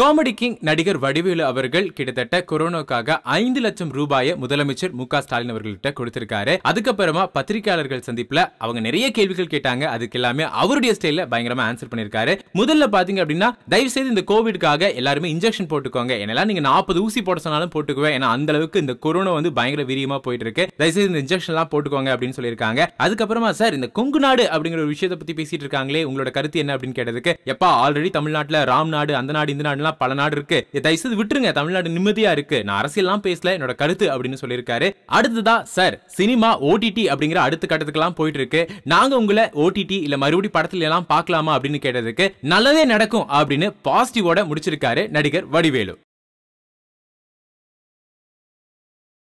comedy king நடிகர் வடிவேலு அவர்கள் கிட்டத்தட்ட கொரோனாக்காக ஐந்து லட்சம் ரூபாயை முதலமைச்சர் மு ஸ்டாலின் அவர்கள்ட்ட கொடுத்திருக்காரு அதுக்கப்புறமா பத்திரிகையாளர்கள் சந்திப்புல அவங்க நிறைய கேள்விகள் கேட்டாங்க அதுக்கு எல்லாமே அவருடைய ஸ்டைல பயங்கரமா ஆன்சர் பண்ணிருக்காரு முதல்ல பாத்தீங்க அப்படின்னா தயவு செய்து இந்த கோவிடுக்காக எல்லாருமே இன்ஜெக்ஷன் போட்டுக்கோங்க என்னெல்லாம் நீங்க நாற்பது ஊசி போட சொன்னாலும் போட்டுக்குவேன் ஏன்னா அந்த அளவுக்கு இந்த கொரோனா வந்து பயங்கர வீரியமா போயிட்டு இருக்கு தயவு செய்து இந்த இன்ஜெக்ஷன் எல்லாம் போட்டுக்கோங்க அப்படின்னு சொல்லியிருக்காங்க அதுக்கப்புறமா சார் இந்த கொங்கு நாடு அப்படிங்கிற ஒரு விஷயத்தை பத்தி பேசிட்டு இருக்காங்களே உங்களோட கருத்து என்ன அப்படின்னு கேட்டதுக்கு எப்பா ஆல்ரெடி தமிழ்நாட்டுல ராம் நாடு அந்த நாடு இந்த நாடு மாதிரிலாம் பல நாடு இருக்கு தயவுசெய்து விட்டுருங்க தமிழ்நாடு நிம்மதியா இருக்கு நான் அரசியல்லாம் பேசல என்னோட கருத்து அப்படின்னு சொல்லியிருக்காரு அடுத்ததா சார் சினிமா ஓடிடி அப்படிங்கிற அடுத்த கட்டத்துக்கு எல்லாம் போயிட்டு இருக்கு நாங்க உங்களை ஓடிடி இல்ல மறுபடியும் படத்துல எல்லாம் பாக்கலாமா அப்படின்னு கேட்டதுக்கு நல்லதே நடக்கும் அப்படின்னு பாசிட்டிவோட முடிச்சிருக்காரு நடிகர் வடிவேலு